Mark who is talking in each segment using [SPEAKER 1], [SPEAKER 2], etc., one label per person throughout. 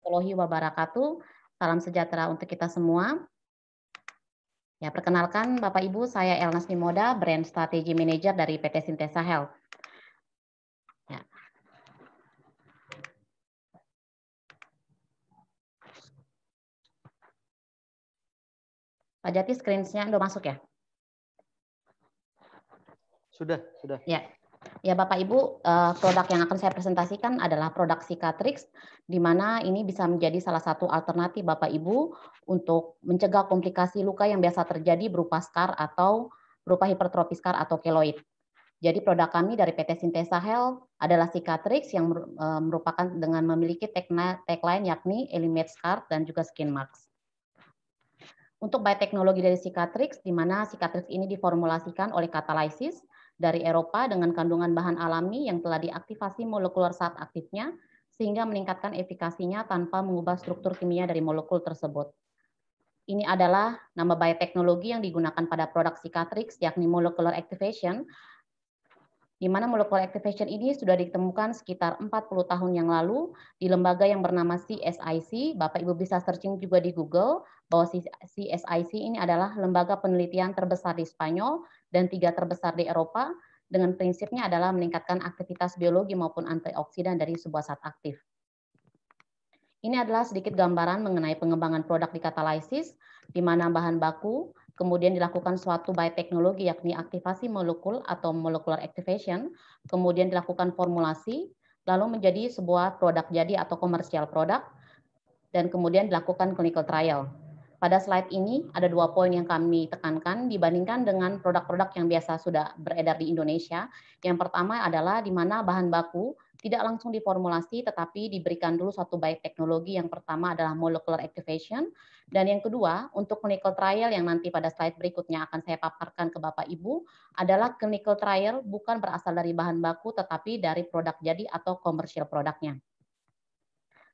[SPEAKER 1] warahmatullahi wabarakatuh. Salam sejahtera untuk kita semua. Ya, perkenalkan Bapak Ibu, saya Elnas Mimoda, Brand Strategy Manager dari PT Sintesa Health. Ya. Pak Jati, screen-nya udah masuk ya? Sudah, sudah. Ya, Ya Bapak Ibu, eh, produk yang akan saya presentasikan adalah produk Cicatrix, di mana ini bisa menjadi salah satu alternatif Bapak Ibu untuk mencegah komplikasi luka yang biasa terjadi berupa scar atau berupa hipertrofi scar atau keloid. Jadi produk kami dari PT Sintesa Health adalah Cicatrix yang eh, merupakan dengan memiliki tagline yakni eliminate scar dan juga skin marks untuk bioteknologi dari Cicatrix, di mana Cicatrix ini diformulasikan oleh katalisis dari Eropa dengan kandungan bahan alami yang telah diaktifasi molekuler saat aktifnya, sehingga meningkatkan efikasinya tanpa mengubah struktur kimia dari molekul tersebut. Ini adalah nama bioteknologi yang digunakan pada produk Cicatrix, yakni molecular activation, di mana molecular activation ini sudah ditemukan sekitar 40 tahun yang lalu di lembaga yang bernama CSIC. Bapak Ibu bisa searching juga di Google bahwa CSIC ini adalah lembaga penelitian terbesar di Spanyol dan tiga terbesar di Eropa dengan prinsipnya adalah meningkatkan aktivitas biologi maupun antioksidan dari sebuah zat aktif. Ini adalah sedikit gambaran mengenai pengembangan produk di katalisis, di mana bahan baku kemudian dilakukan suatu bioteknologi yakni aktivasi molekul atau molecular activation, kemudian dilakukan formulasi, lalu menjadi sebuah produk jadi atau komersial produk, dan kemudian dilakukan clinical trial. Pada slide ini ada dua poin yang kami tekankan dibandingkan dengan produk-produk yang biasa sudah beredar di Indonesia. Yang pertama adalah di mana bahan baku tidak langsung diformulasi, tetapi diberikan dulu satu baik teknologi Yang pertama adalah molecular activation, dan yang kedua untuk clinical trial yang nanti pada slide berikutnya akan saya paparkan ke Bapak Ibu adalah clinical trial bukan berasal dari bahan baku, tetapi dari produk jadi atau komersial produknya.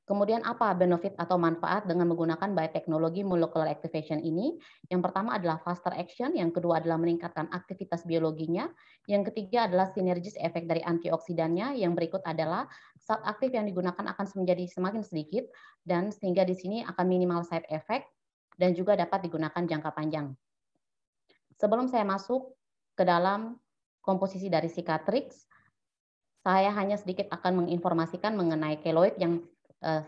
[SPEAKER 1] Kemudian apa benefit atau manfaat dengan menggunakan bioteknologi molecular activation ini? Yang pertama adalah faster action, yang kedua adalah meningkatkan aktivitas biologinya, yang ketiga adalah sinergis efek dari antioksidannya, yang berikut adalah saat aktif yang digunakan akan menjadi semakin sedikit dan sehingga di sini akan minimal side effect dan juga dapat digunakan jangka panjang. Sebelum saya masuk ke dalam komposisi dari Cicatrix, saya hanya sedikit akan menginformasikan mengenai keloid yang uh,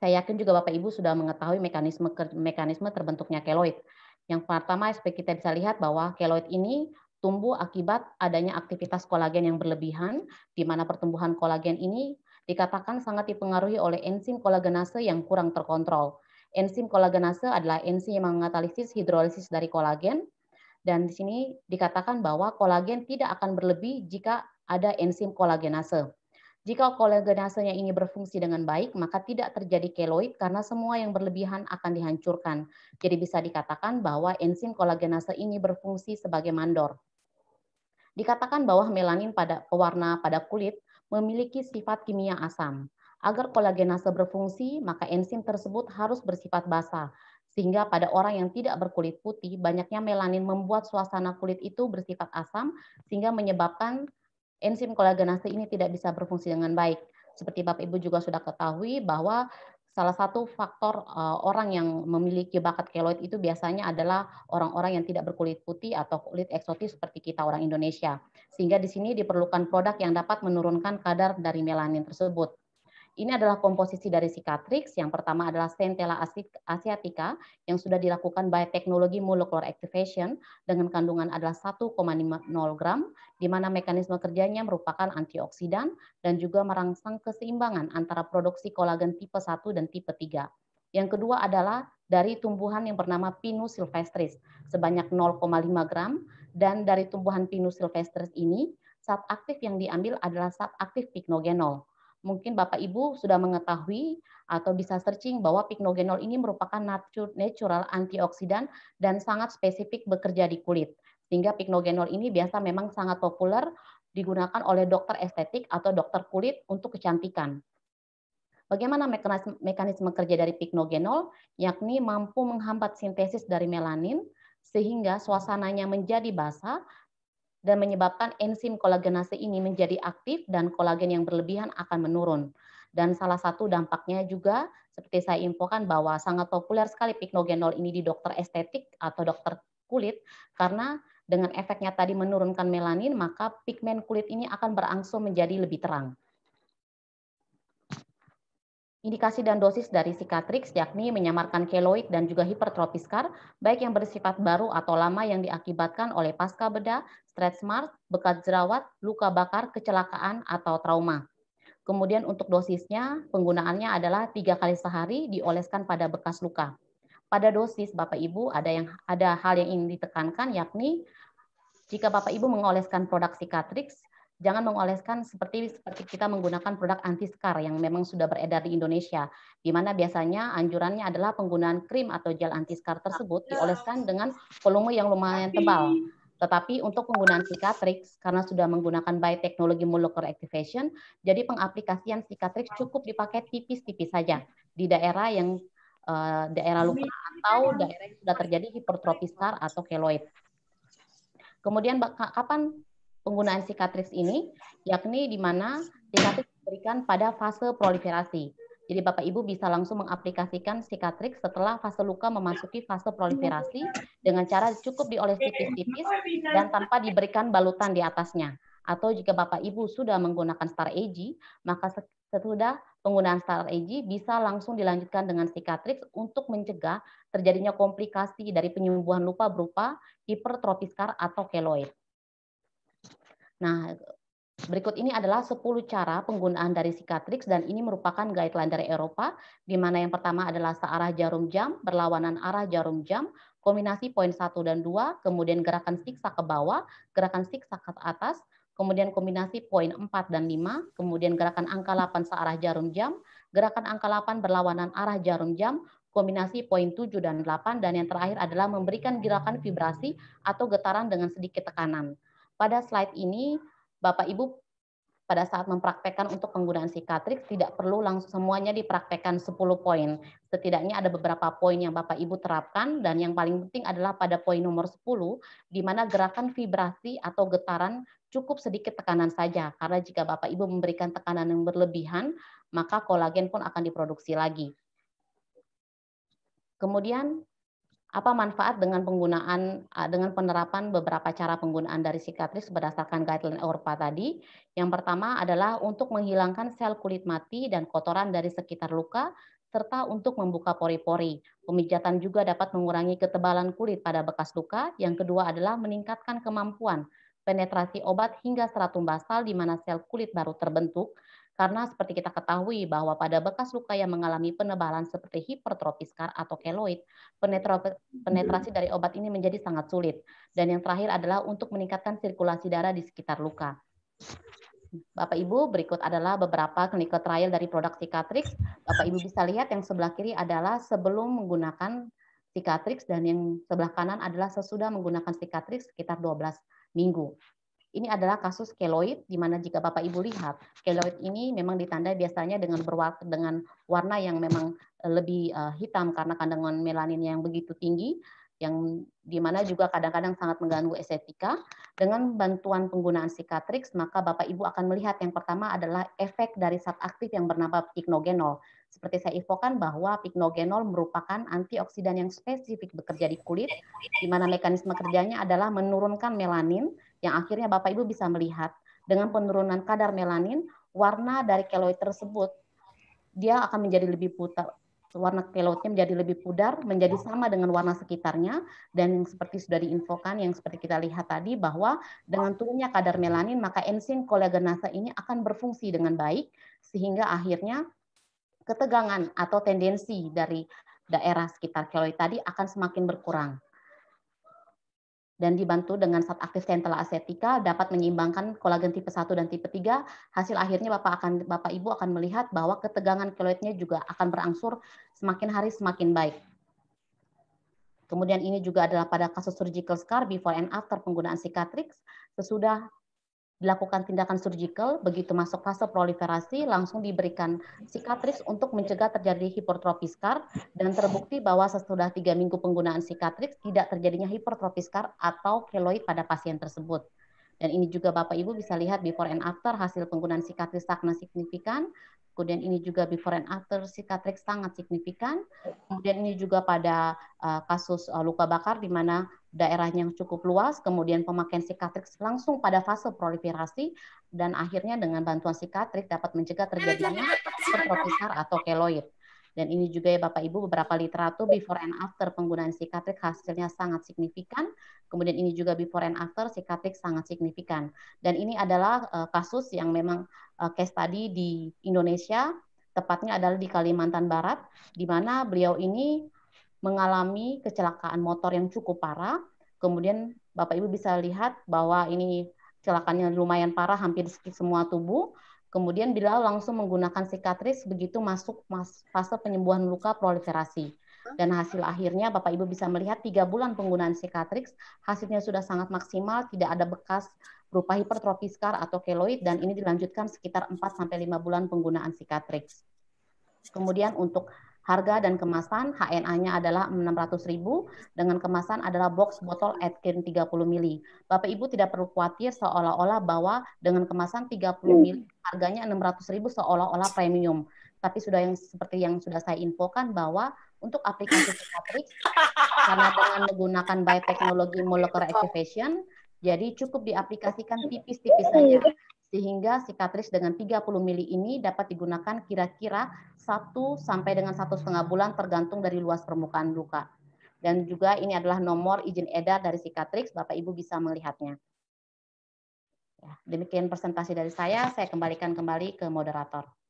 [SPEAKER 1] saya yakin juga Bapak Ibu sudah mengetahui mekanisme mekanisme terbentuknya keloid. Yang pertama seperti kita bisa lihat bahwa keloid ini tumbuh akibat adanya aktivitas kolagen yang berlebihan di mana pertumbuhan kolagen ini dikatakan sangat dipengaruhi oleh enzim kolagenase yang kurang terkontrol. Enzim kolagenase adalah enzim yang mengatalisis hidrolisis dari kolagen dan di sini dikatakan bahwa kolagen tidak akan berlebih jika ada enzim kolagenase. Jika kolagenasenya ini berfungsi dengan baik, maka tidak terjadi keloid karena semua yang berlebihan akan dihancurkan. Jadi bisa dikatakan bahwa enzim kolagenase ini berfungsi sebagai mandor. Dikatakan bahwa melanin pada pewarna pada kulit memiliki sifat kimia asam. Agar kolagenase berfungsi, maka enzim tersebut harus bersifat basa, sehingga pada orang yang tidak berkulit putih, banyaknya melanin membuat suasana kulit itu bersifat asam, sehingga menyebabkan enzim kolagenase ini tidak bisa berfungsi dengan baik. Seperti Bapak Ibu juga sudah ketahui bahwa salah satu faktor uh, orang yang memiliki bakat keloid itu biasanya adalah orang-orang yang tidak berkulit putih atau kulit eksotis seperti kita orang Indonesia. Sehingga di sini diperlukan produk yang dapat menurunkan kadar dari melanin tersebut. Ini adalah komposisi dari Cicatrix. Yang pertama adalah Centella asiatica yang sudah dilakukan by teknologi molecular activation dengan kandungan adalah 1,50 gram, di mana mekanisme kerjanya merupakan antioksidan dan juga merangsang keseimbangan antara produksi kolagen tipe 1 dan tipe 3. Yang kedua adalah dari tumbuhan yang bernama Pinus silvestris sebanyak 0,5 gram dan dari tumbuhan Pinus silvestris ini zat aktif yang diambil adalah zat aktif pycnogenol mungkin Bapak Ibu sudah mengetahui atau bisa searching bahwa pycnogenol ini merupakan natural antioksidan dan sangat spesifik bekerja di kulit. Sehingga pycnogenol ini biasa memang sangat populer digunakan oleh dokter estetik atau dokter kulit untuk kecantikan. Bagaimana mekanisme, mekanisme kerja dari pycnogenol? yakni mampu menghambat sintesis dari melanin, sehingga suasananya menjadi basah dan menyebabkan enzim kolagenase ini menjadi aktif dan kolagen yang berlebihan akan menurun. Dan salah satu dampaknya juga seperti saya infokan bahwa sangat populer sekali piknogenol ini di dokter estetik atau dokter kulit karena dengan efeknya tadi menurunkan melanin maka pigmen kulit ini akan berangsur menjadi lebih terang. Indikasi dan dosis dari Cicatrix yakni menyamarkan keloid dan juga hipertropiskar, baik yang bersifat baru atau lama yang diakibatkan oleh pasca bedah, stretch mark, bekas jerawat, luka bakar, kecelakaan, atau trauma. Kemudian untuk dosisnya, penggunaannya adalah tiga kali sehari dioleskan pada bekas luka. Pada dosis Bapak Ibu ada yang ada hal yang ingin ditekankan yakni jika Bapak Ibu mengoleskan produk Cicatrix, jangan mengoleskan seperti seperti kita menggunakan produk anti scar yang memang sudah beredar di Indonesia, di mana biasanya anjurannya adalah penggunaan krim atau gel anti scar tersebut dioleskan dengan volume yang lumayan tebal tetapi untuk penggunaan Cicatrix, karena sudah menggunakan bioteknologi molecular activation, jadi pengaplikasian Cicatrix cukup dipakai tipis-tipis saja di daerah yang uh, daerah luka atau daerah yang sudah terjadi hipertrofi scar atau keloid. Kemudian kapan penggunaan Cicatrix ini? Yakni di mana Cicatrix diberikan pada fase proliferasi. Jadi Bapak Ibu bisa langsung mengaplikasikan Cicatrix setelah fase luka memasuki fase proliferasi dengan cara cukup dioles tipis-tipis dan tanpa diberikan balutan di atasnya. Atau jika Bapak Ibu sudah menggunakan Star AG, maka setelah penggunaan Star AG bisa langsung dilanjutkan dengan Cicatrix untuk mencegah terjadinya komplikasi dari penyembuhan luka berupa hipertrofiskar atau keloid. Nah, Berikut ini adalah 10 cara penggunaan dari Cicatrix dan ini merupakan guideline dari Eropa, di mana yang pertama adalah searah jarum jam, berlawanan arah jarum jam, kombinasi poin 1 dan 2, kemudian gerakan siksa ke bawah, gerakan siksa ke atas, kemudian kombinasi poin 4 dan 5, kemudian gerakan angka 8 searah jarum jam, gerakan angka 8 berlawanan arah jarum jam, kombinasi poin 7 dan 8, dan yang terakhir adalah memberikan gerakan vibrasi atau getaran dengan sedikit tekanan. Pada slide ini, Bapak Ibu pada saat mempraktekkan untuk penggunaan sikatrik tidak perlu langsung semuanya dipraktekkan 10 poin. Setidaknya ada beberapa poin yang Bapak Ibu terapkan dan yang paling penting adalah pada poin nomor 10 di mana gerakan vibrasi atau getaran cukup sedikit tekanan saja karena jika Bapak Ibu memberikan tekanan yang berlebihan maka kolagen pun akan diproduksi lagi. Kemudian apa manfaat dengan penggunaan dengan penerapan beberapa cara penggunaan dari sikatris berdasarkan guideline Eropa tadi. Yang pertama adalah untuk menghilangkan sel kulit mati dan kotoran dari sekitar luka serta untuk membuka pori-pori. Pemijatan juga dapat mengurangi ketebalan kulit pada bekas luka. Yang kedua adalah meningkatkan kemampuan penetrasi obat hingga stratum basal di mana sel kulit baru terbentuk karena seperti kita ketahui bahwa pada bekas luka yang mengalami penebalan seperti hipertrofi scar atau keloid, iya. penetrasi dari obat ini menjadi sangat sulit. Dan yang terakhir adalah untuk meningkatkan sirkulasi darah di sekitar luka. Bapak Ibu, berikut adalah beberapa clinical trial dari produk Cicatrix. Bapak Ibu bisa lihat yang sebelah kiri adalah sebelum menggunakan Cicatrix dan yang sebelah kanan adalah sesudah menggunakan Cicatrix sekitar 12 minggu. Ini adalah kasus keloid di mana jika Bapak Ibu lihat, keloid ini memang ditandai biasanya dengan berwarna dengan warna yang memang eh, lebih eh, hitam karena kandungan melanin yang begitu tinggi yang mana juga kadang-kadang sangat mengganggu estetika. Dengan bantuan penggunaan Cicatrix, maka Bapak Ibu akan melihat yang pertama adalah efek dari zat aktif yang bernama pignogenol. Seperti saya infokan bahwa pignogenol merupakan antioksidan yang spesifik bekerja di kulit, di mana mekanisme kerjanya adalah menurunkan melanin yang akhirnya Bapak Ibu bisa melihat dengan penurunan kadar melanin, warna dari keloid tersebut dia akan menjadi lebih putar warna keloidnya menjadi lebih pudar, menjadi sama dengan warna sekitarnya, dan seperti sudah diinfokan, yang seperti kita lihat tadi, bahwa dengan turunnya kadar melanin, maka enzim kolagenase ini akan berfungsi dengan baik, sehingga akhirnya ketegangan atau tendensi dari daerah sekitar keloid tadi akan semakin berkurang dan dibantu dengan saat aktif sentral asetika dapat menyeimbangkan kolagen tipe 1 dan tipe 3. Hasil akhirnya Bapak akan Bapak Ibu akan melihat bahwa ketegangan keloidnya juga akan berangsur semakin hari semakin baik. Kemudian ini juga adalah pada kasus surgical scar before and after penggunaan cicatrix sesudah dilakukan tindakan surgical begitu masuk fase proliferasi langsung diberikan sikatris untuk mencegah terjadi hipertrofi scar dan terbukti bahwa sesudah tiga minggu penggunaan sikatris tidak terjadinya hipertrofi scar atau keloid pada pasien tersebut. Dan ini juga Bapak Ibu bisa lihat before and after hasil penggunaan sikatrik stagna signifikan. Kemudian ini juga before and after sikatrik sangat signifikan. Kemudian ini juga pada uh, kasus uh, luka bakar di mana daerahnya yang cukup luas, kemudian pemakaian sikatrik langsung pada fase proliferasi dan akhirnya dengan bantuan sikatrik dapat mencegah terjadinya supertropisar atau keloid. Dan ini juga ya Bapak Ibu beberapa literatur before and after penggunaan sikatrik hasilnya sangat signifikan. Kemudian ini juga before and after sikatrik sangat signifikan. Dan ini adalah uh, kasus yang memang uh, case study di Indonesia, tepatnya adalah di Kalimantan Barat, di mana beliau ini mengalami kecelakaan motor yang cukup parah. Kemudian Bapak Ibu bisa lihat bahwa ini kecelakaannya lumayan parah hampir semua tubuh Kemudian bila langsung menggunakan sikatris begitu masuk fase penyembuhan luka proliferasi. Dan hasil akhirnya Bapak Ibu bisa melihat tiga bulan penggunaan sikatrix hasilnya sudah sangat maksimal, tidak ada bekas berupa hipertrofi scar atau keloid dan ini dilanjutkan sekitar 4 sampai 5 bulan penggunaan sikatrix. Kemudian untuk Harga dan kemasan HNA-nya adalah 600.000 dengan kemasan adalah box botol Atkin 30 mili. Bapak Ibu tidak perlu khawatir seolah-olah bahwa dengan kemasan 30 mili harganya 600.000 seolah-olah premium. Tapi sudah yang seperti yang sudah saya infokan bahwa untuk aplikasi Psikiatrix karena dengan menggunakan bioteknologi molecular activation jadi cukup diaplikasikan tipis-tipis saja sehingga sikatris dengan 30 mili ini dapat digunakan kira-kira 1 sampai dengan satu setengah bulan tergantung dari luas permukaan luka. Dan juga ini adalah nomor izin edar dari sikatris, Bapak Ibu bisa melihatnya. Ya, demikian presentasi dari saya, saya kembalikan kembali ke moderator.